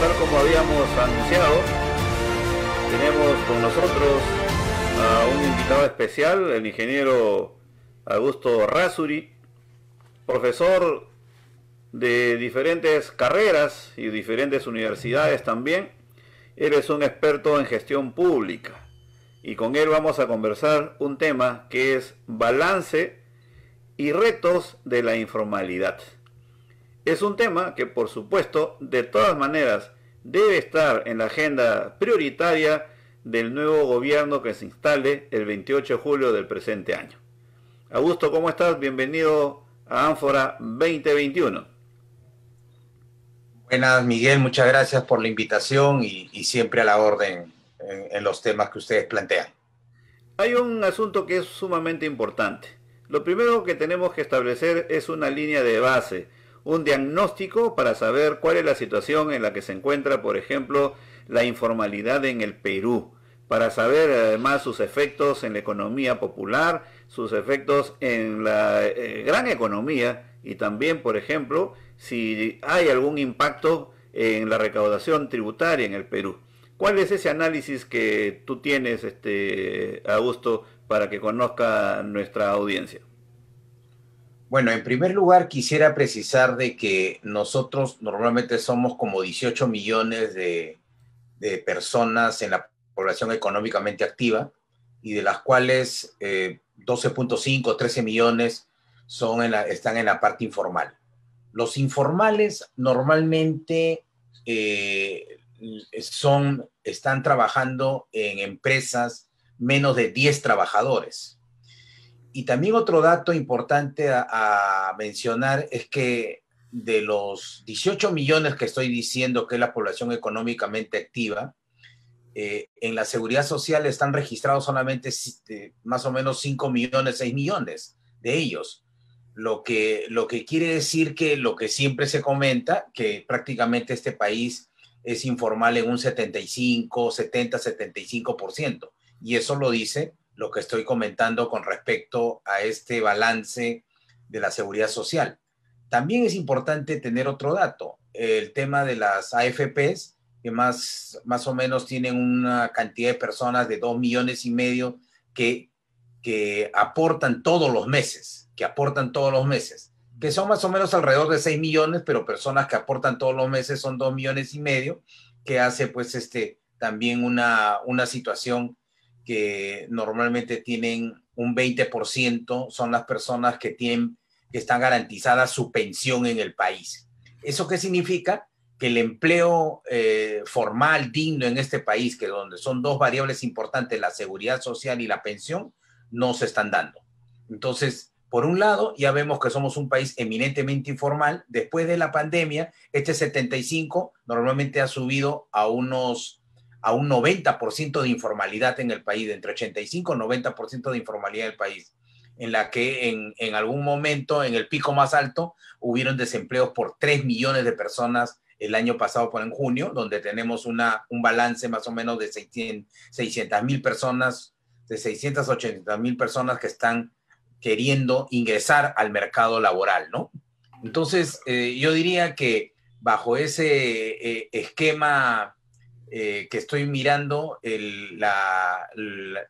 tal como habíamos anunciado, tenemos con nosotros a un invitado especial, el ingeniero Augusto Razuri, profesor de diferentes carreras y diferentes universidades también. Él es un experto en gestión pública y con él vamos a conversar un tema que es balance y retos de la informalidad. Es un tema que por supuesto de todas maneras debe estar en la agenda prioritaria del nuevo gobierno que se instale el 28 de julio del presente año. Augusto, ¿cómo estás? Bienvenido a Ánfora 2021. Buenas, Miguel, muchas gracias por la invitación y, siempre a la orden en, en, los temas que ustedes plantean. Hay un asunto que es sumamente importante. Lo primero que tenemos que establecer es una línea de base un diagnóstico para saber cuál es la situación en la que se encuentra, por ejemplo, la informalidad en el Perú, para saber además sus efectos en la economía popular, sus efectos en la eh, gran economía y también, por ejemplo, si hay algún impacto en la recaudación tributaria en el Perú. ¿Cuál es ese análisis que tú tienes, este, Augusto, para que conozca nuestra audiencia? Bueno, en primer lugar quisiera precisar de que nosotros normalmente somos como 18 millones de, personas en la población económicamente activa y de las cuales 12.5, eh, 13 millones son están en la parte informal. Los informales normalmente eh, son, están trabajando en empresas menos de 10 trabajadores y también otro dato importante a, mencionar es que de los 18 millones que estoy diciendo que es la población económicamente activa, eh, en la seguridad social están registrados solamente más o menos 5 millones, 6 millones de ellos. Lo que, lo que quiere decir que lo que siempre se comenta, que prácticamente este país es informal en un 75, 70, 75%. Y eso lo dice lo que estoy comentando con respecto a este balance de la seguridad social. También es importante tener otro dato, el tema de las AFPs, que más, más o menos tienen una cantidad de personas de dos millones y medio que, que aportan todos los meses, que aportan todos los meses, que son más o menos alrededor de seis millones, pero personas que aportan todos los meses son dos millones y medio, que hace pues este también una, una situación que normalmente tienen un 20%, son las personas que, tienen, están garantizadas su pensión en el país. ¿Eso qué significa? Que el empleo eh, formal, digno en este país, que donde son dos variables importantes, la seguridad social y la pensión, no se están dando. Entonces, por un lado, ya vemos que somos un país eminentemente informal. Después de la pandemia, este 75 normalmente ha subido a unos a un 90% de informalidad en el país, entre 85 y 90% de informalidad en el país, en la que en, algún momento, en el pico más alto, hubieron desempleos por 3 millones de personas el año pasado por en junio, donde tenemos una, un balance más o menos de 600 mil personas, de 680 mil personas que están queriendo ingresar al mercado laboral, ¿no? Entonces, eh, yo diría que bajo ese eh, esquema eh, que estoy mirando,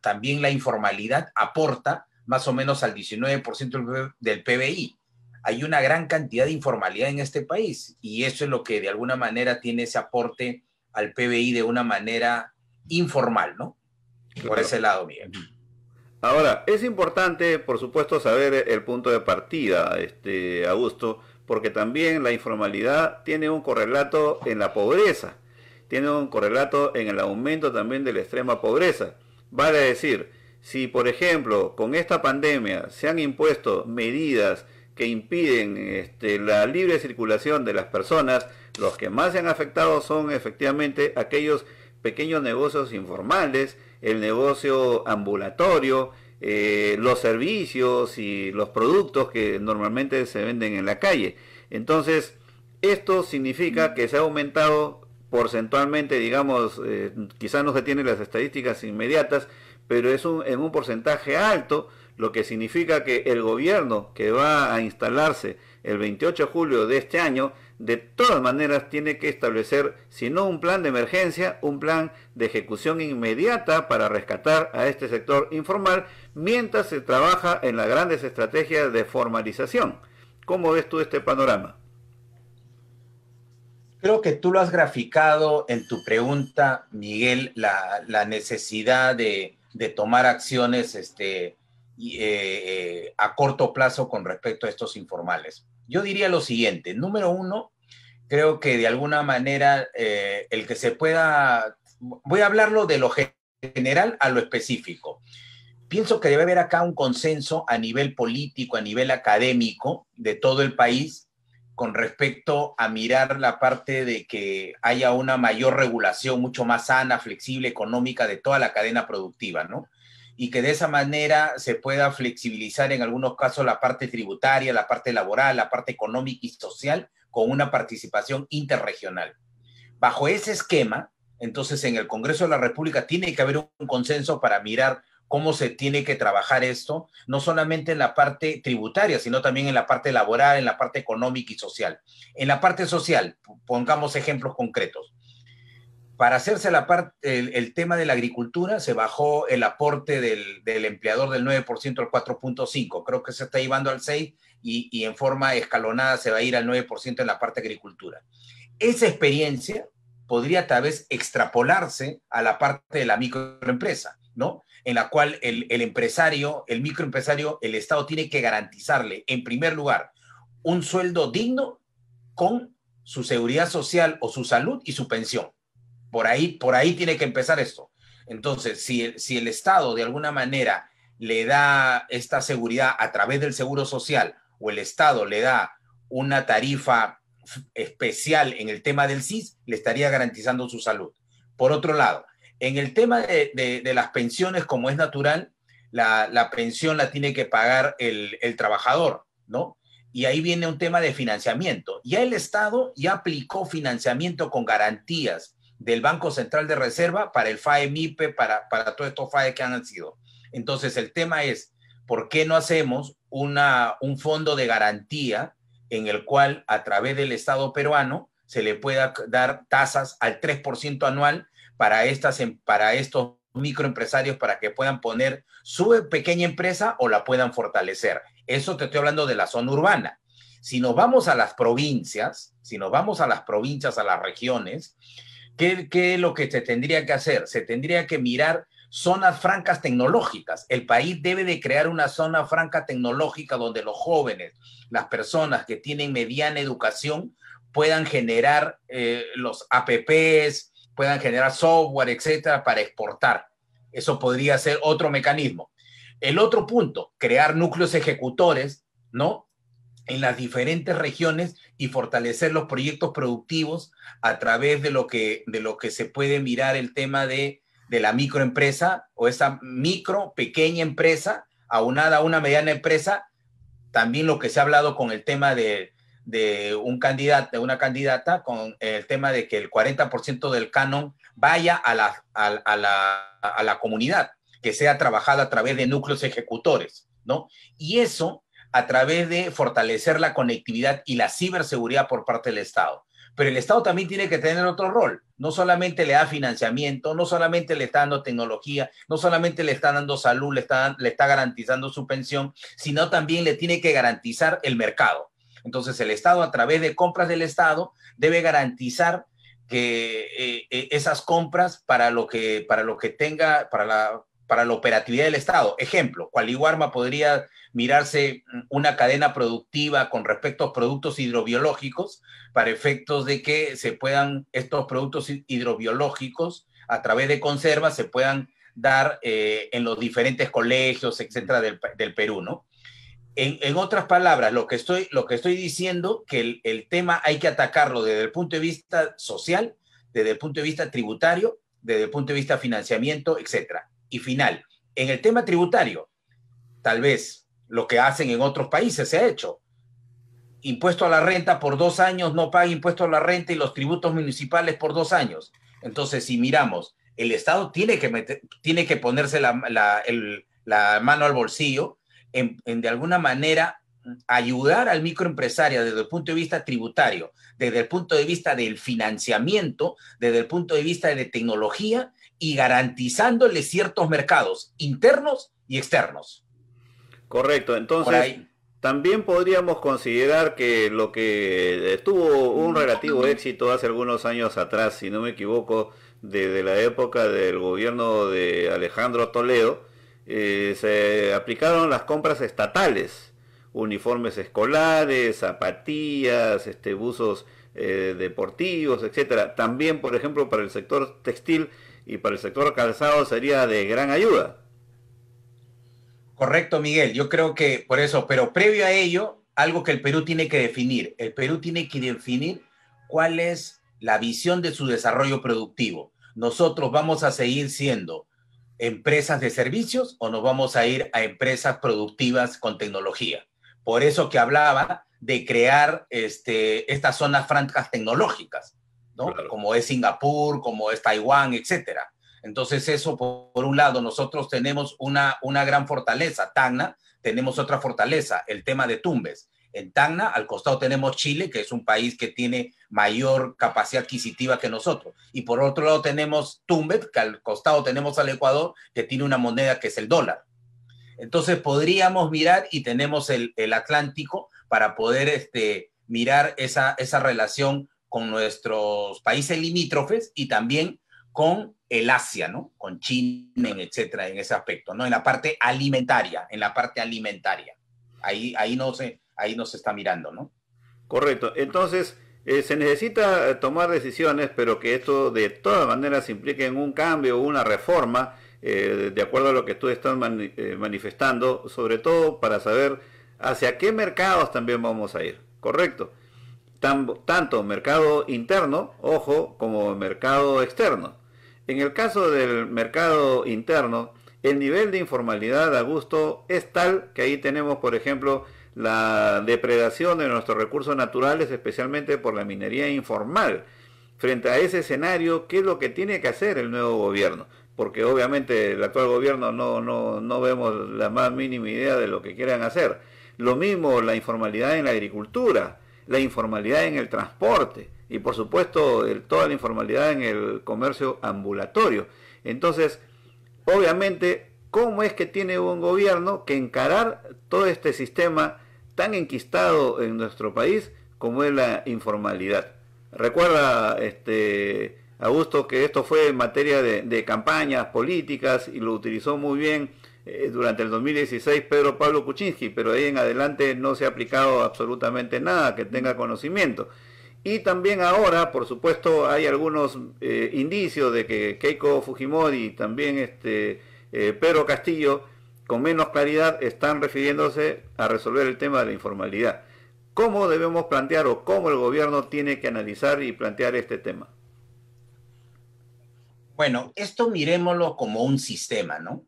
también la informalidad aporta más o menos al 19% del PBI. Hay una gran cantidad de informalidad en este país y eso es lo que de alguna manera tiene ese aporte al PBI de una manera informal, ¿no? Por ese lado, Miguel. Ahora, es importante, por supuesto, saber el punto de partida, este, Augusto, porque también la informalidad tiene un correlato en la pobreza tiene un correlato en el aumento también de la extrema pobreza. Vale decir, si por ejemplo con esta pandemia se han impuesto medidas que impiden este, la libre circulación de las personas, los que más se han afectado son efectivamente aquellos pequeños negocios informales, el negocio ambulatorio, eh, los servicios y los productos que normalmente se venden en la calle. Entonces, esto significa que se ha aumentado porcentualmente, digamos, eh, quizás no se tienen las estadísticas inmediatas, pero es un, en un porcentaje alto, lo que significa que el gobierno que va a instalarse el 28 de julio de este año, de todas maneras tiene que establecer, si no un plan de emergencia, un plan de ejecución inmediata para rescatar a este sector informal, mientras se trabaja en las grandes estrategias de formalización. ¿Cómo ves tú este panorama? Creo que tú lo has graficado en tu pregunta, Miguel, la, necesidad de, tomar acciones este, eh, eh, a corto plazo con respecto a estos informales. Yo diría lo siguiente, número uno, creo que de alguna manera eh, el que se pueda, voy a hablarlo de lo general a lo específico. Pienso que debe haber acá un consenso a nivel político, a nivel académico de todo el país, con respecto a mirar la parte de que haya una mayor regulación mucho más sana, flexible, económica de toda la cadena productiva, ¿no? Y que de esa manera se pueda flexibilizar en algunos casos la parte tributaria, la parte laboral, la parte económica y social con una participación interregional. Bajo ese esquema, entonces en el Congreso de la República tiene que haber un consenso para mirar cómo se tiene que trabajar esto, no solamente en la parte tributaria, sino también en la parte laboral, en la parte económica y social. En la parte social, pongamos ejemplos concretos. Para hacerse la parte, el, tema de la agricultura, se bajó el aporte del, del empleador del 9% al 4.5%. Creo que se está llevando al 6% y, y en forma escalonada se va a ir al 9% en la parte agricultura. Esa experiencia podría tal vez extrapolarse a la parte de la microempresa ¿no? En la cual el, empresario, el microempresario, el Estado tiene que garantizarle, en primer lugar, un sueldo digno con su seguridad social o su salud y su pensión. Por ahí, por ahí tiene que empezar esto. Entonces, si el, si el Estado de alguna manera le da esta seguridad a través del seguro social o el Estado le da una tarifa especial en el tema del CIS, le estaría garantizando su salud. Por otro lado, en el tema de, las pensiones, como es natural, la, pensión la tiene que pagar el, trabajador, ¿no? Y ahí viene un tema de financiamiento. Ya el Estado ya aplicó financiamiento con garantías del Banco Central de Reserva para el FAE MIPE, para, todos estos FAE que han sido. Entonces, el tema es, ¿por qué no hacemos un fondo de garantía en el cual a través del Estado peruano se le pueda dar tasas al 3% anual para, em, para estos microempresarios para que puedan poner su pequeña empresa o la puedan fortalecer. Eso te estoy hablando de la zona urbana. Si nos vamos a las provincias, si nos vamos a las provincias, a las regiones, ¿qué, es lo que se tendría que hacer? Se tendría que mirar zonas francas tecnológicas. El país debe de crear una zona franca tecnológica donde los jóvenes, las personas que tienen mediana educación, puedan generar eh, los APPs, puedan generar software, etcétera, para exportar. Eso podría ser otro mecanismo. El otro punto, crear núcleos ejecutores, ¿no? En las diferentes regiones y fortalecer los proyectos productivos a través de lo que, de lo que se puede mirar el tema de, de la microempresa o esa micro, pequeña empresa, aunada a una mediana empresa. También lo que se ha hablado con el tema de, de un candidato, de una candidata con el tema de que el 40% del canon vaya a la, la, comunidad, que sea trabajada a través de núcleos ejecutores, ¿no? Y eso a través de fortalecer la conectividad y la ciberseguridad por parte del Estado. Pero el Estado también tiene que tener otro rol. No solamente le da financiamiento, no solamente le está dando tecnología, no solamente le está dando salud, le está, le está garantizando su pensión, sino también le tiene que garantizar el mercado. Entonces el Estado a través de compras del Estado debe garantizar que eh, eh, esas compras para lo que, para lo que tenga, para la, para la operatividad del Estado. Ejemplo, Cualiguarma podría mirarse una cadena productiva con respecto a productos hidrobiológicos para efectos de que se puedan estos productos hidrobiológicos a través de conservas se puedan dar eh, en los diferentes colegios, etcétera, del, del Perú, ¿no? en, otras palabras, lo que estoy, lo que diciendo, que el, tema hay que atacarlo desde el punto de vista social, desde el punto de vista tributario, desde el punto de vista financiamiento, etcétera. Y final, en el tema tributario, tal vez lo que hacen en otros países se ha hecho. Impuesto a la renta por dos años, no paga impuesto a la renta y los tributos municipales por dos años. Entonces, si miramos, el Estado tiene que, ponerse la mano al bolsillo en, de alguna manera ayudar al microempresario desde el punto de vista tributario, desde el punto de vista del financiamiento, desde el punto de vista de tecnología y garantizándole ciertos mercados internos y externos. Correcto, entonces también podríamos considerar que lo que tuvo un relativo éxito hace algunos años atrás, si no me equivoco, desde la época del gobierno de Alejandro Toledo, eh, se aplicaron las compras estatales, uniformes escolares, zapatillas, este, buzos eh, deportivos, etcétera. También, por ejemplo, para el sector textil y para el sector calzado sería de gran ayuda. Correcto, Miguel. Yo creo que por eso, pero previo a ello, algo que el Perú tiene que definir. El Perú tiene que definir cuál es la visión de su desarrollo productivo. Nosotros vamos a seguir siendo empresas de servicios o nos vamos a ir a empresas productivas con tecnología. Por eso que hablaba de crear este, estas zonas francas tecnológicas, Como es Singapur, como es Taiwán, etcétera. Entonces eso, por, un lado, nosotros tenemos una, una gran fortaleza, Tacna, tenemos otra fortaleza, el tema de Tumbes en Tacna, al costado tenemos Chile, que es un país que tiene mayor capacidad adquisitiva que nosotros, y por otro lado tenemos Tumbet, que al costado tenemos al Ecuador, que tiene una moneda que es el dólar. Entonces podríamos mirar y tenemos el, Atlántico para poder este, mirar esa, esa relación con nuestros países limítrofes y también con el Asia, ¿no? Con China, etcétera, en ese aspecto, ¿no? En la parte alimentaria, en la parte alimentaria. Ahí, ahí no sé, ahí nos está mirando, ¿no? Correcto. Entonces, eh, se necesita eh, tomar decisiones, pero que esto de todas maneras implique en un cambio, una reforma, eh, de acuerdo a lo que tú estás manifestando, sobre todo para saber hacia qué mercados también vamos a ir, ¿correcto? tanto mercado interno, ojo, como mercado externo. En el caso del mercado interno, el nivel de informalidad a gusto es tal que ahí tenemos, por ejemplo, la depredación de nuestros recursos naturales, especialmente por la minería informal. Frente a ese escenario, ¿qué es lo que tiene que hacer el nuevo gobierno? Porque obviamente el actual gobierno no, no, vemos la más mínima idea de lo que quieran hacer. Lo mismo la informalidad en la agricultura, la informalidad en el transporte y por supuesto toda la informalidad en el comercio ambulatorio. Entonces, obviamente, ¿cómo es que tiene un gobierno que encarar todo este sistema tan enquistado en nuestro país como es la informalidad. Recuerda, este, Augusto, que esto fue en materia de, campañas políticas y lo utilizó muy bien eh, durante el 2016 Pedro Pablo Kuczynski, pero ahí en adelante no se ha aplicado absolutamente nada que tenga conocimiento. Y también ahora, por supuesto, hay algunos eh, indicios de que Keiko Fujimori y también este, eh, Pedro Castillo con menos claridad están refiriéndose a resolver el tema de la informalidad. ¿Cómo debemos plantear o cómo el gobierno tiene que analizar y plantear este tema? Bueno, esto miremoslo como un sistema, ¿no?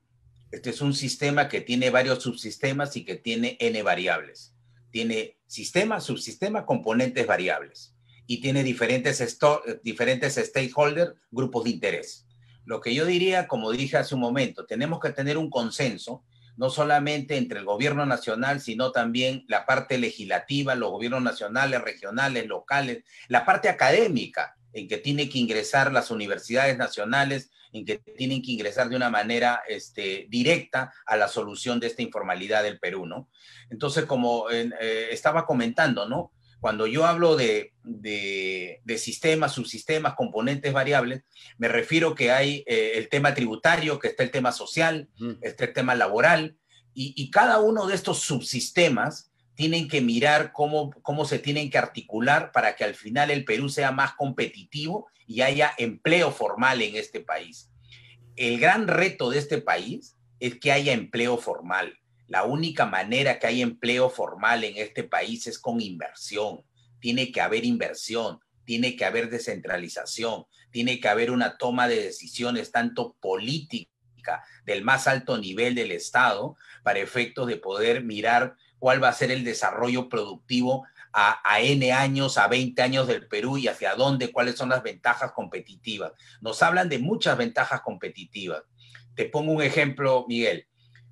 Este es un sistema que tiene varios subsistemas y que tiene n variables. Tiene sistema, subsistema, componentes variables. Y tiene diferentes, diferentes stakeholders, grupos de interés. Lo que yo diría, como dije hace un momento, tenemos que tener un consenso, no solamente entre el gobierno nacional, sino también la parte legislativa, los gobiernos nacionales, regionales, locales, la parte académica, en que tienen que ingresar las universidades nacionales, en que tienen que ingresar de una manera este, directa a la solución de esta informalidad del Perú, ¿no? Entonces, como eh, estaba comentando, ¿no? Cuando yo hablo de, sistemas, subsistemas, componentes variables, me refiero que hay eh, el tema tributario, que está el tema social, este está el tema laboral, y, cada uno de estos subsistemas tienen que mirar cómo, cómo se tienen que articular para que al final el Perú sea más competitivo y haya empleo formal en este país. El gran reto de este país es que haya empleo formal la única manera que hay empleo formal en este país es con inversión. Tiene que haber inversión, tiene que haber descentralización, tiene que haber una toma de decisiones tanto política del más alto nivel del Estado para efectos de poder mirar cuál va a ser el desarrollo productivo a, N años, a 20 años del Perú y hacia dónde, cuáles son las ventajas competitivas. Nos hablan de muchas ventajas competitivas. Te pongo un ejemplo, Miguel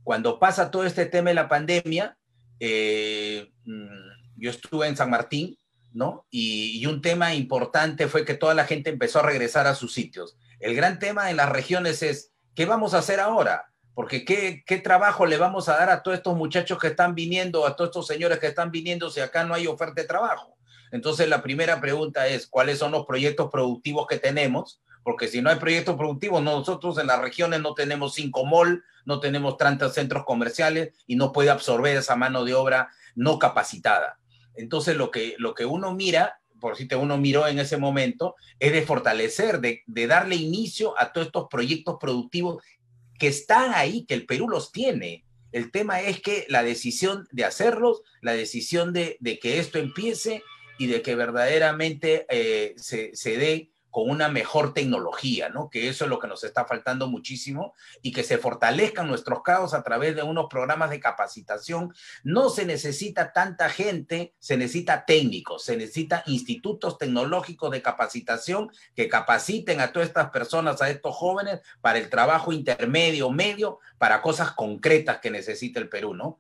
cuando pasa todo este tema de la pandemia, eh, mm, yo estuve en San Martín, ¿no? Y, un tema importante fue que toda la gente empezó a regresar a sus sitios. El gran tema en las regiones es, ¿qué vamos a hacer ahora? Porque ¿qué, qué trabajo le vamos a dar a todos estos muchachos que están viniendo, a todos estos señores que están viniendo si acá no hay oferta de trabajo? Entonces, la primera pregunta es, ¿cuáles son los proyectos productivos que tenemos? porque si no hay proyectos productivos, nosotros en las regiones no tenemos cinco mol, no tenemos 30 centros comerciales y no puede absorber esa mano de obra no capacitada. Entonces, lo que, lo que uno mira, por si te uno miró en ese momento, es de fortalecer, de, de darle inicio a todos estos proyectos productivos que están ahí, que el Perú los tiene. El tema es que la decisión de hacerlos, la decisión de, de que esto empiece y de que verdaderamente eh, se, se dé con una mejor tecnología, ¿no? Que eso es lo que nos está faltando muchísimo y que se fortalezcan nuestros caos a través de unos programas de capacitación. No se necesita tanta gente, se necesita técnicos, se necesita institutos tecnológicos de capacitación que capaciten a todas estas personas, a estos jóvenes para el trabajo intermedio, medio, para cosas concretas que necesita el Perú, ¿no?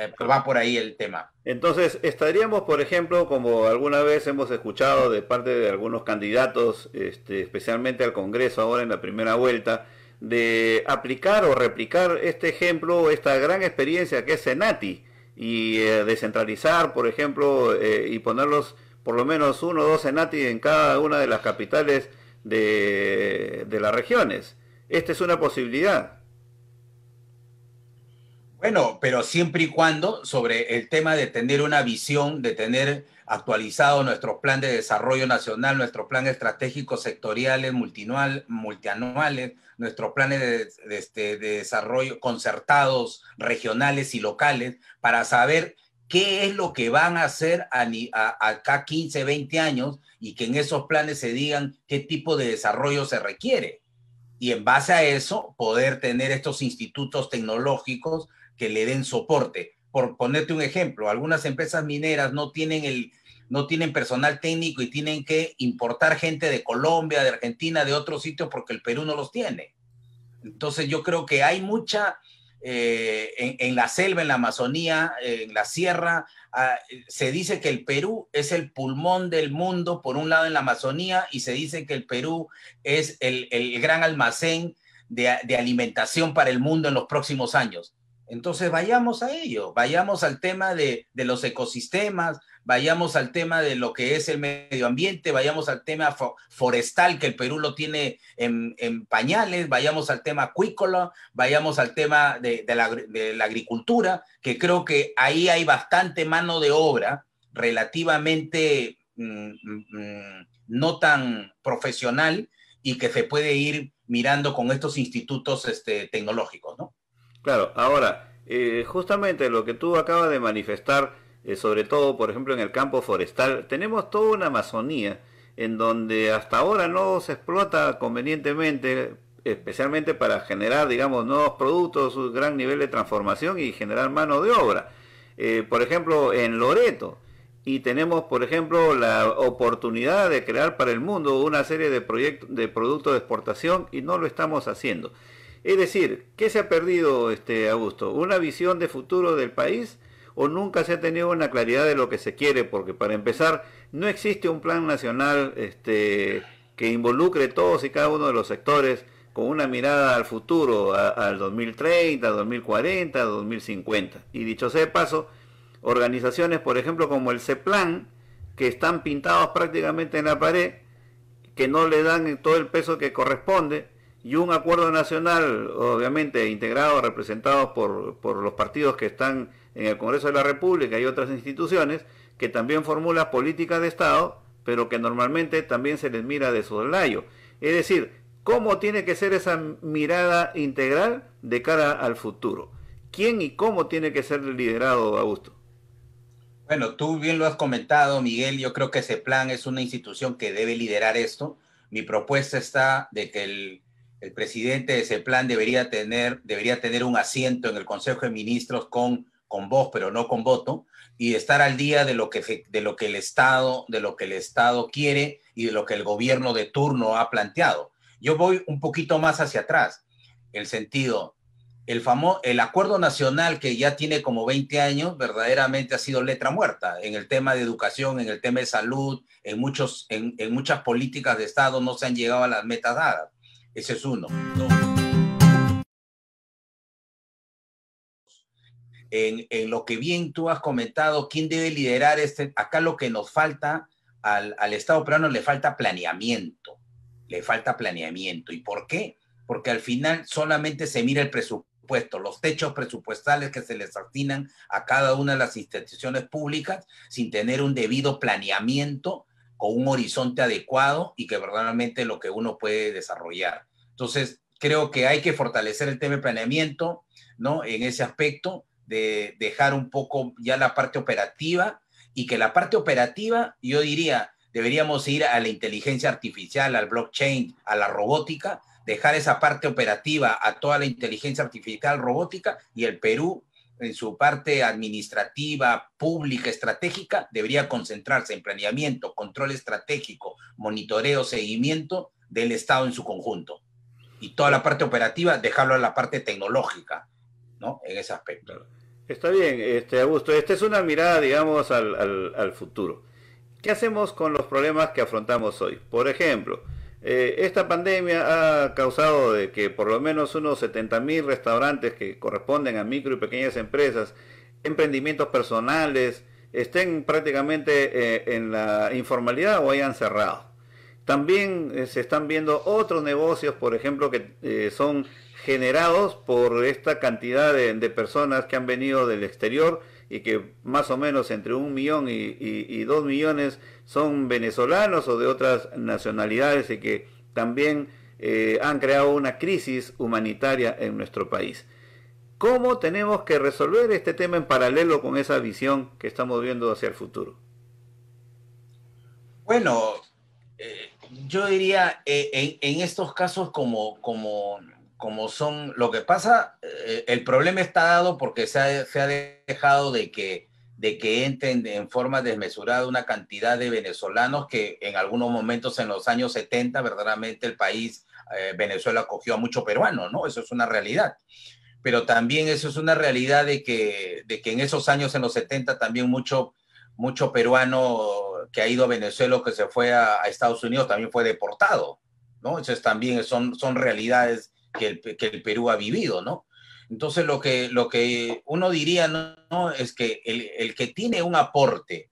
Eh, va por ahí el tema. Entonces, estaríamos, por ejemplo, como alguna vez hemos escuchado de parte de algunos candidatos, este, especialmente al Congreso ahora en la primera vuelta, de aplicar o replicar este ejemplo, esta gran experiencia que es Senati, y eh, descentralizar, por ejemplo, eh, y ponerlos por lo menos uno o dos Senati en cada una de las capitales de, de las regiones. Esta es una posibilidad. Bueno, pero siempre y cuando sobre el tema de tener una visión, de tener actualizado nuestro plan de desarrollo nacional, nuestro plan estratégico sectoriales, multinual, multianuales, nuestros planes este, de desarrollo concertados, regionales y locales, para saber qué es lo que van a hacer acá 15, 20 años y que en esos planes se digan qué tipo de desarrollo se requiere. Y en base a eso, poder tener estos institutos tecnológicos que le den soporte. Por ponerte un ejemplo, algunas empresas mineras no tienen el, no tienen personal técnico y tienen que importar gente de Colombia, de Argentina, de otros sitio porque el Perú no los tiene. Entonces yo creo que hay mucha, eh, en, la selva, en la Amazonía, en la sierra, ah, se dice que el Perú es el pulmón del mundo, por un lado en la Amazonía, y se dice que el Perú es el, gran almacén de alimentación para el mundo en los próximos años. Entonces vayamos a ello, vayamos al tema de, los ecosistemas, vayamos al tema de lo que es el medio ambiente, vayamos al tema forestal que el Perú lo tiene en, pañales, vayamos al tema acuícola, vayamos al tema de, la, agricultura, que creo que ahí hay bastante mano de obra relativamente mm, mm, mm, no tan profesional y que se puede ir mirando con estos institutos este, tecnológicos, ¿no? Claro, ahora, eh, justamente lo que tú acabas de manifestar, eh, sobre todo, por ejemplo, en el campo forestal, tenemos toda una Amazonía en donde hasta ahora no se explota convenientemente, especialmente para generar, digamos, nuevos productos, un gran nivel de transformación y generar mano de obra. Eh, por ejemplo, en Loreto, y tenemos, por ejemplo, la oportunidad de crear para el mundo una serie de, proyectos, de productos de exportación y no lo estamos haciendo. Es decir, ¿qué se ha perdido, este, Augusto? ¿Una visión de futuro del país o nunca se ha tenido una claridad de lo que se quiere? Porque para empezar, no existe un plan nacional este, que involucre todos y cada uno de los sectores con una mirada al futuro, al 2030, 2040, 2050. Y dicho sea de paso, organizaciones, por ejemplo, como el CEPLAN, que están pintados prácticamente en la pared, que no le dan todo el peso que corresponde, y un acuerdo nacional, obviamente, integrado, representado por, los partidos que están en el Congreso de la República y otras instituciones, que también formula políticas de Estado, pero que normalmente también se les mira de su lado Es decir, ¿cómo tiene que ser esa mirada integral de cara al futuro? ¿Quién y cómo tiene que ser liderado, Augusto? Bueno, tú bien lo has comentado, Miguel. Yo creo que ese plan es una institución que debe liderar esto. Mi propuesta está de que el el presidente de ese debería tener, debería tener un asiento en el Consejo de Ministros con, con voz, pero no con voto, y estar al día de lo, que, de lo que el Estado, de lo que el Estado quiere y de lo que el gobierno de turno ha planteado. Yo voy un poquito más hacia atrás, el sentido, el, el acuerdo nacional que ya tiene como 20 años verdaderamente ha sido letra muerta en el tema de educación, en el tema de salud, en, muchos, en, en muchas políticas de Estado no se han llegado a las metas dadas. Ese es uno. En, en, lo que bien tú has comentado, ¿quién debe liderar este? Acá lo que nos falta al, al Estado peruano le falta planeamiento. Le falta planeamiento. ¿Y por qué? Porque al final solamente se mira el presupuesto los techos presupuestales que se les asignan a cada una de las instituciones públicas sin tener un debido planeamiento con un horizonte adecuado y que verdaderamente lo que uno puede desarrollar. Entonces, creo que hay que fortalecer el tema de planeamiento, ¿no? En ese aspecto de dejar un poco ya la parte operativa y que la parte operativa, yo diría, deberíamos ir a la inteligencia artificial, al blockchain, a la robótica, dejar esa parte operativa a toda la inteligencia artificial robótica y el Perú en su parte administrativa, pública, estratégica, debería concentrarse en planeamiento, control estratégico, monitoreo, seguimiento del Estado en su conjunto. Y toda la parte operativa, dejarlo a la parte tecnológica, ¿no? En ese aspecto. Está bien, este, Augusto. Esta es una mirada, digamos, al, al futuro. ¿Qué hacemos con los problemas que afrontamos hoy? Por ejemplo, eh, esta pandemia ha causado de que por lo menos unos 70.000 restaurantes que corresponden a micro y pequeñas empresas, emprendimientos personales, estén prácticamente eh, en la informalidad o hayan cerrado. También eh, se están viendo otros negocios, por ejemplo, que son generados por esta cantidad de personas que han venido del exterior y que más o menos entre un millón y, dos millones son venezolanos o de otras nacionalidades y que también eh, han creado una crisis humanitaria en nuestro país. ¿Cómo tenemos que resolver este tema en paralelo con esa visión que estamos viendo hacia el futuro? Bueno, eh, yo diría eh, en, en, estos casos como, como como son, lo que pasa, eh, el problema está dado porque se ha, se ha dejado de que, de que entren en forma desmesurada una cantidad de venezolanos que en algunos momentos en los años 70 verdaderamente el país, eh, Venezuela acogió a mucho peruano, ¿no? Eso es una realidad pero también eso es una realidad de que, de que en esos años, en los 70, también mucho, mucho peruano que ha ido a Venezuela que se fue a, a, Estados Unidos también fue deportado, ¿no? Entonces también son, son realidades que el, que el Perú ha vivido, ¿no? Entonces lo que, lo que uno diría, ¿no? Es que el, que tiene un aporte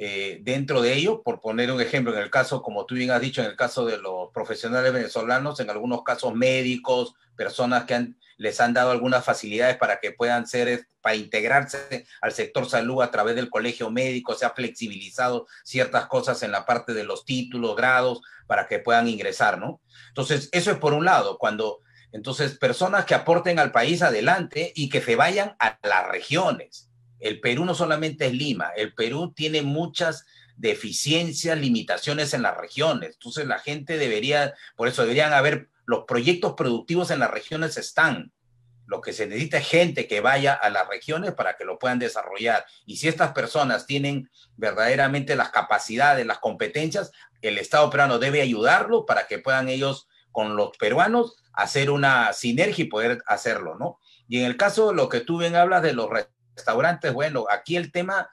eh, dentro de ello, por poner un ejemplo, en el caso, como tú bien has dicho, en el caso de los profesionales venezolanos, en algunos casos médicos, personas que les han dado algunas facilidades para que puedan ser, para integrarse al sector salud a través del colegio médico, se ha flexibilizado ciertas cosas en la parte de los títulos, grados, para que puedan ingresar, ¿no? Entonces, eso es por un lado, cuando entonces, personas que aporten al país adelante y que se vayan a las regiones. El Perú no solamente es Lima, el Perú tiene muchas deficiencias, limitaciones en las regiones. Entonces, la gente debería, por eso deberían haber, los proyectos productivos en las regiones están. Lo que se necesita es gente que vaya a las regiones para que lo puedan desarrollar. Y si estas personas tienen verdaderamente las capacidades, las competencias, el Estado peruano debe ayudarlo para que puedan ellos con los peruanos, hacer una sinergia y poder hacerlo, ¿no? Y en el caso de lo que tú bien hablas de los restaurantes, bueno, aquí el tema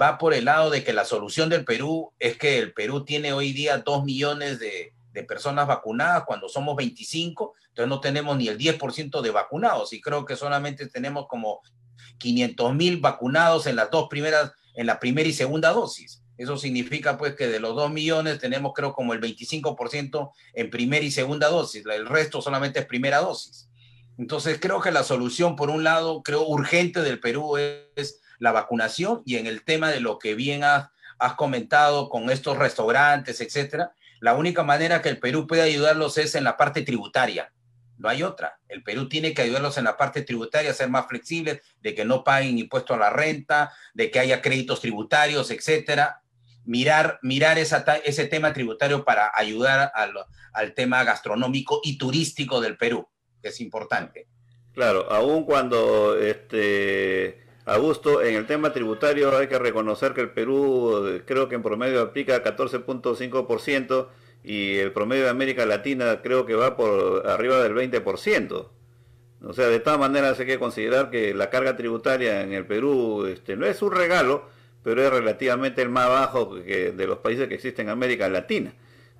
va por el lado de que la solución del Perú es que el Perú tiene hoy día dos millones de, de personas vacunadas cuando somos 25, entonces no tenemos ni el 10% de vacunados y creo que solamente tenemos como 500 mil vacunados en las dos primeras, en la primera y segunda dosis. Eso significa pues que de los 2 millones tenemos creo como el 25% en primera y segunda dosis, el resto solamente es primera dosis. Entonces creo que la solución, por un lado, creo urgente del Perú es la vacunación y en el tema de lo que bien has, comentado con estos restaurantes, etcétera, la única manera que el Perú puede ayudarlos es en la parte tributaria. No hay otra. El Perú tiene que ayudarlos en la parte tributaria, ser más flexibles, de que no paguen impuestos a la renta, de que haya créditos tributarios, etcétera mirar, mirar ese tema tributario para ayudar al, tema gastronómico y turístico del Perú, que es importante. Claro, aun cuando este Augusto, en el tema tributario hay que reconocer que el Perú eh, creo que en promedio aplica 14.5% y el promedio de América Latina creo que va por arriba del 20%. O sea, de esta manera hay que considerar que la carga tributaria en el Perú este, no es un regalo, pero es relativamente el más bajo de los países que existen en América Latina.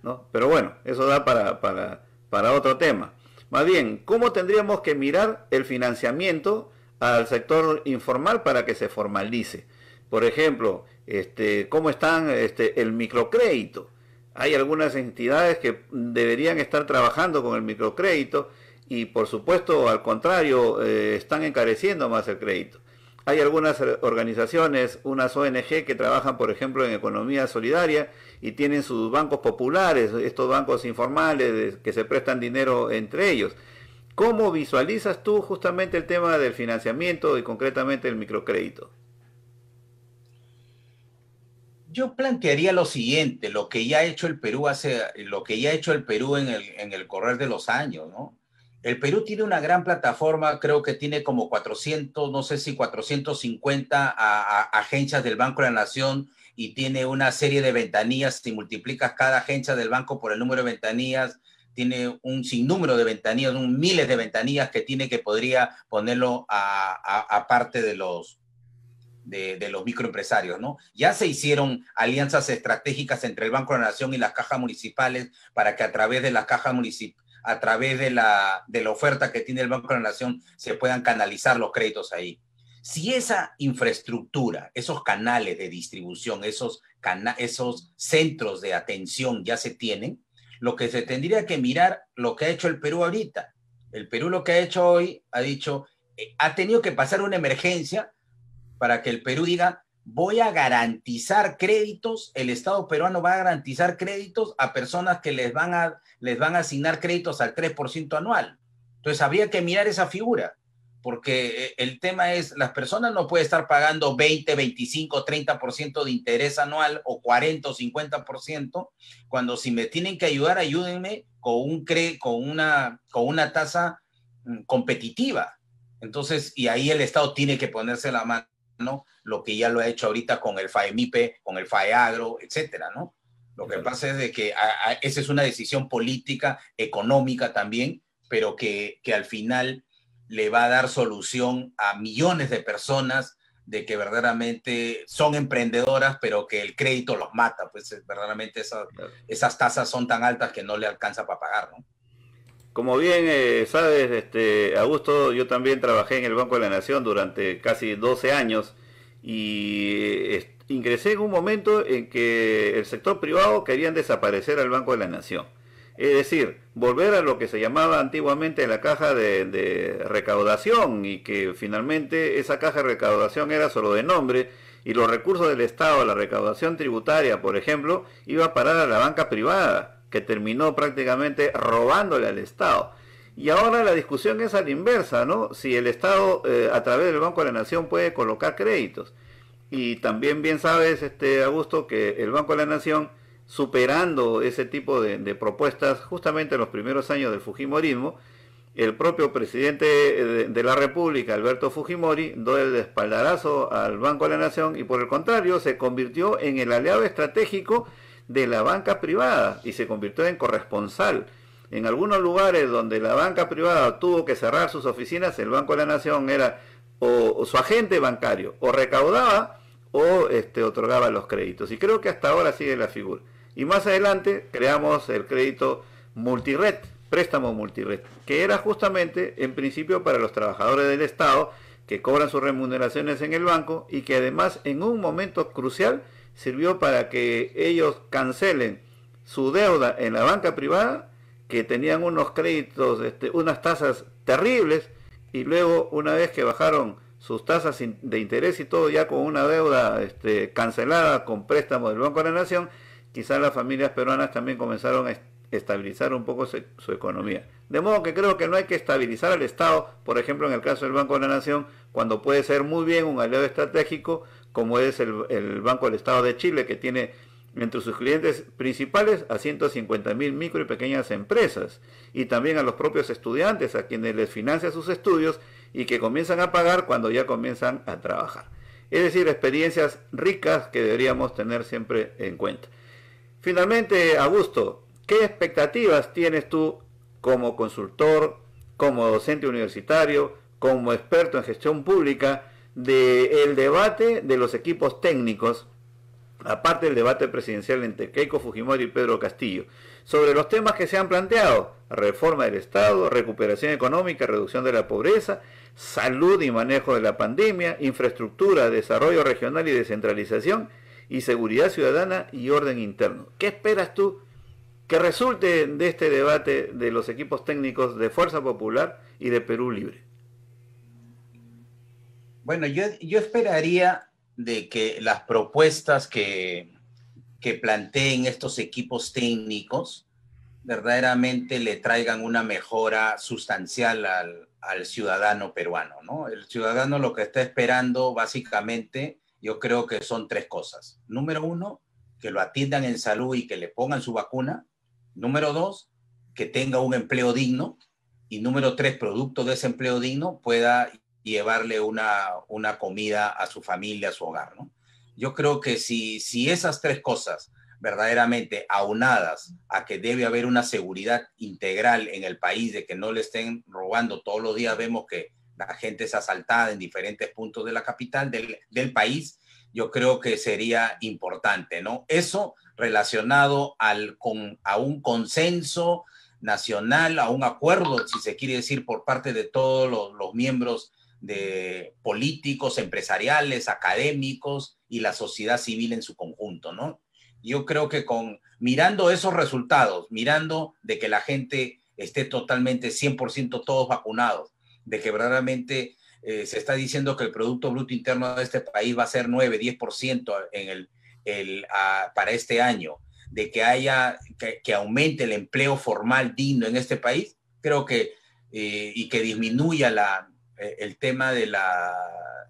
¿no? Pero bueno, eso da para, otro tema. Más bien, ¿cómo tendríamos que mirar el financiamiento al sector informal para que se formalice? Por ejemplo, este, ¿cómo están este, el microcrédito? Hay algunas entidades que deberían estar trabajando con el microcrédito y por supuesto, al contrario, eh, están encareciendo más el crédito. Hay algunas organizaciones, unas ONG que trabajan, por ejemplo, en economía solidaria y tienen sus bancos populares, estos bancos informales que se prestan dinero entre ellos. ¿Cómo visualizas tú justamente el tema del financiamiento y concretamente el microcrédito? Yo plantearía lo siguiente, lo que ya ha hecho el Perú hace, lo que ya ha hecho el Perú en el, en el correr de los años, ¿no? El Perú tiene una gran plataforma, creo que tiene como 400, no sé si 450 agencias del Banco de la Nación y tiene una serie de ventanillas. Si multiplicas cada agencia del banco por el número de ventanillas, tiene un sinnúmero de ventanillas, un miles de ventanillas que tiene que podría ponerlo a, parte de los, de, de, los microempresarios, ¿no? Ya se hicieron alianzas estratégicas entre el Banco de la Nación y las cajas municipales para que a través de las cajas municipales a través de la, oferta que tiene el Banco de la Nación, se puedan canalizar los créditos ahí. Si esa infraestructura, esos canales de distribución, esos, esos centros de atención ya se tienen, lo que se tendría que mirar lo que ha hecho el Perú ahorita. El Perú lo que ha hecho hoy, ha dicho, eh, ha tenido que pasar una emergencia para que el Perú diga, voy a garantizar créditos, el Estado peruano va a garantizar créditos a personas que les van a, les van a asignar créditos al 3% anual. Entonces habría que mirar esa figura, porque eh, el tema es, las personas no pueden estar pagando 20, 25, 30% de interés anual o 40 o 50%, cuando si me tienen que ayudar, ayúdenme con, un con, una, con una tasa mm, competitiva. Entonces, y ahí el Estado tiene que ponerse la mano ¿no? Lo que ya lo ha hecho ahorita con el FAEMIPE, con el FAEAGRO, etcétera, ¿no? Lo que pasa es de que esa es una decisión política, económica también, pero que, al final le va a dar solución a millones de personas de que verdaderamente son emprendedoras, pero que el crédito los mata, pues verdaderamente esas, esas tasas son tan altas que no le alcanza para pagar, ¿no? Como bien eh, sabes, este, Augusto, yo también trabajé en el Banco de la Nación durante casi 12 años y eh, ingresé en un momento en que el sector privado querían desaparecer al Banco de la Nación. Es decir, volver a lo que se llamaba antiguamente la caja de, de, recaudación y que finalmente esa caja de recaudación era solo de nombre y los recursos del Estado, la recaudación tributaria, por ejemplo, iba a parar a la banca privada que terminó prácticamente robándole al Estado. Y ahora la discusión es a la inversa, ¿no? Si el Estado eh, a través del Banco de la Nación puede colocar créditos. Y también bien sabes, este, Augusto, que el Banco de la Nación, superando ese tipo de, propuestas justamente en los primeros años del Fujimorismo, el propio presidente eh, de, de la República, Alberto Fujimori, dio el espaldarazo al Banco de la Nación y por el contrario se convirtió en el aliado estratégico de la banca privada y se convirtió en corresponsal. En algunos lugares donde la banca privada tuvo que cerrar sus oficinas, el Banco de la Nación era o, su agente bancario, o recaudaba o este, otorgaba los créditos. Y creo que hasta ahora sigue la figura. Y más adelante creamos el crédito multired, préstamo multired, que era justamente en principio para los trabajadores del Estado que cobran sus remuneraciones en el banco y que además en un momento crucial sirvió para que ellos cancelen su deuda en la banca privada, que tenían unos créditos, este, unas tasas terribles, y luego una vez que bajaron sus tasas de interés y todo ya con una deuda este, cancelada con préstamos del Banco de la Nación, quizás las familias peruanas también comenzaron a estabilizar un poco su economía. De modo que creo que no hay que estabilizar al Estado, por ejemplo en el caso del Banco de la Nación, cuando puede ser muy bien un aliado estratégico, como es el, Banco del Estado de Chile, que tiene entre sus clientes principales a 150 mil micro y pequeñas empresas y también a los propios estudiantes a quienes les financia sus estudios y que comienzan a pagar cuando ya comienzan a trabajar. Es decir, experiencias ricas que deberíamos tener siempre en cuenta. Finalmente, Augusto, ¿qué expectativas tienes tú como consultor, como docente universitario, como experto en gestión pública del debate de los equipos técnicos, aparte del debate presidencial entre Keiko Fujimori y Pedro Castillo, sobre los temas que se han planteado, reforma del Estado, recuperación económica, reducción de la pobreza, salud y manejo de la pandemia, infraestructura, desarrollo regional y descentralización, y seguridad ciudadana y orden interno. ¿Qué esperas tú que resulte de este debate de los equipos técnicos de Fuerza Popular y de Perú Libre? Bueno, yo, esperaría de que las propuestas que, planteen estos equipos técnicos verdaderamente le traigan una mejora sustancial al, al, ciudadano peruano, ¿no? El ciudadano lo que está esperando básicamente, yo creo que son tres cosas. Número uno, que lo atiendan en salud y que le pongan su vacuna. Número dos, que tenga un empleo digno. Y número tres, producto de ese empleo digno, pueda llevarle una, una comida a su familia, a su hogar, ¿no? Yo creo que si, si esas tres cosas verdaderamente aunadas a que debe haber una seguridad integral en el país, de que no le estén robando todos los días, vemos que la gente es asaltada en diferentes puntos de la capital del, del país, yo creo que sería importante, ¿no? Eso relacionado al, con, a un consenso nacional, a un acuerdo, si se quiere decir, por parte de todos los, los miembros de políticos, empresariales, académicos y la sociedad civil en su conjunto, ¿no? Yo creo que con mirando esos resultados, mirando de que la gente esté totalmente 100% todos vacunados, de que verdaderamente eh, se está diciendo que el Producto Bruto Interno de este país va a ser 9, 10% en el, para este año, de que haya, que, aumente el empleo formal digno en este país, creo que, eh, y que disminuya la, eh, el tema de la,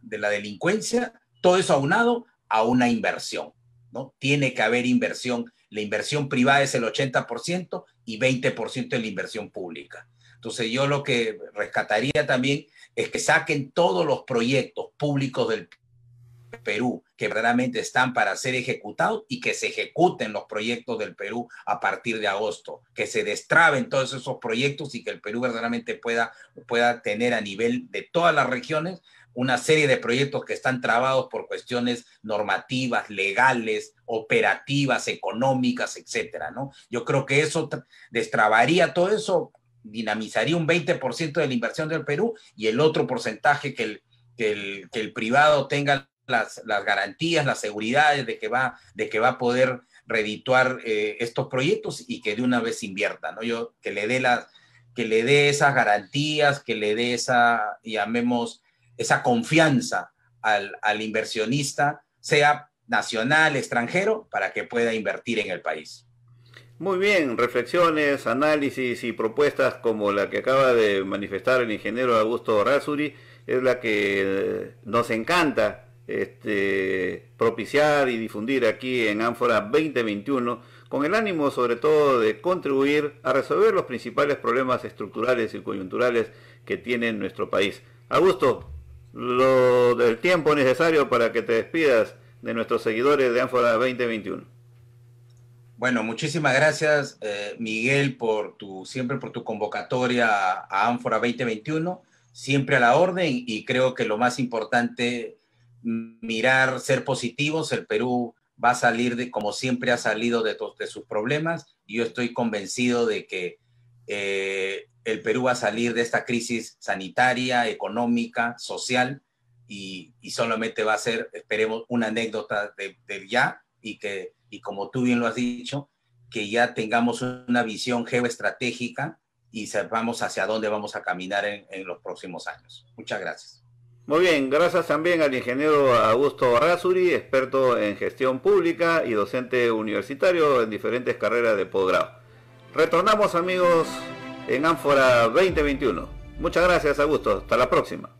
de la delincuencia, todo eso aunado a una inversión, ¿no? Tiene que haber inversión. La inversión privada es el 80% y 20% es la inversión pública. Entonces yo lo que rescataría también es que saquen todos los proyectos públicos del Perú que verdaderamente están para ser ejecutados y que se ejecuten los proyectos del Perú a partir de agosto, que se destraben todos esos proyectos y que el Perú verdaderamente pueda, pueda tener a nivel de todas las regiones una serie de proyectos que están trabados por cuestiones normativas, legales, operativas, económicas, etcétera, ¿no? Yo creo que eso destrabaría todo eso, dinamizaría un 20% de la inversión del Perú y el otro porcentaje que el, que el privado tenga las, garantías, las seguridades de que va, de que va a poder redituar eh, estos proyectos y que de una vez invierta, ¿no? Yo que le dé las, que le dé esas garantías, que le dé esa, llamemos, esa confianza al, al inversionista, sea nacional, extranjero, para que pueda invertir en el país. Muy bien, reflexiones, análisis y propuestas como la que acaba de manifestar el ingeniero Augusto Razuri es la que eh, nos encanta este, propiciar y difundir aquí en Ánfora 2021, con el ánimo sobre todo de contribuir a resolver los principales problemas estructurales y coyunturales que tiene nuestro país. Augusto, lo del tiempo necesario para que te despidas de nuestros seguidores de Ánfora 2021. Bueno, muchísimas gracias eh, Miguel por tu siempre por tu convocatoria a Ánfora 2021, siempre a la orden y creo que lo más importante mirar, ser positivos, el Perú va a salir de, como siempre ha salido de, de sus problemas y yo estoy convencido de que eh, el Perú va a salir de esta crisis sanitaria, económica, social y, solamente va a ser, esperemos, una anécdota de, ya y que, y como tú bien lo has dicho, que ya tengamos una visión geoestratégica y sepamos hacia dónde vamos a caminar en los próximos años. Muchas gracias. Muy bien, gracias también al ingeniero Augusto Barrazuri, experto en gestión pública y docente universitario en diferentes carreras de posgrado. Retornamos amigos en Ánfora 2021. Muchas gracias Augusto, hasta la próxima.